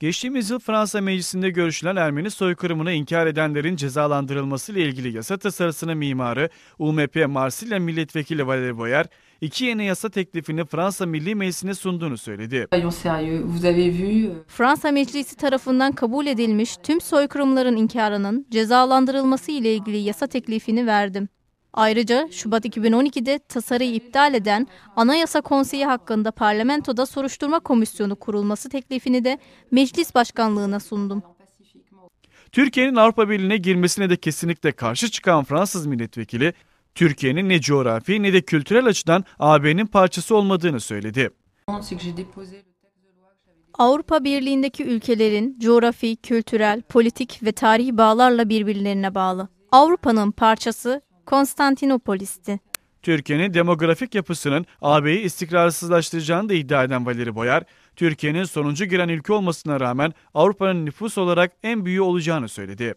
Geçtiğimiz yıl Fransa Meclisi'nde görüşülen Ermeni soykırımını inkar edenlerin cezalandırılması ile ilgili yasa tasarısının mimarı UMP Marsilya Milletvekili Valérie Boyer, iki yeni yasa teklifini Fransa Milli Meclisi'ne sunduğunu söyledi. Euh, Fransa Meclisi tarafından kabul edilmiş tüm soykırımların inkarının cezalandırılması ile ilgili yasa teklifini verdim. Ayrıca Şubat 2012'de tasarıyı iptal eden Anayasa Konseyi hakkında parlamentoda soruşturma komisyonu kurulması teklifini de meclis başkanlığına sundum. Türkiye'nin Avrupa Birliği'ne girmesine de kesinlikle karşı çıkan Fransız milletvekili, Türkiye'nin ne coğrafi ne de kültürel açıdan AB'nin parçası olmadığını söyledi. Avrupa Birliği'ndeki ülkelerin coğrafi, kültürel, politik ve tarihi bağlarla birbirlerine bağlı. Avrupa'nın parçası Konstantinopolis'ti. Türkiye'nin demografik yapısının AB'yi istikrarsızlaştıracağını da iddia eden Valeri Boyar, Türkiye'nin sonuncu giren ülke olmasına rağmen Avrupa'nın nüfus olarak en büyüğü olacağını söyledi.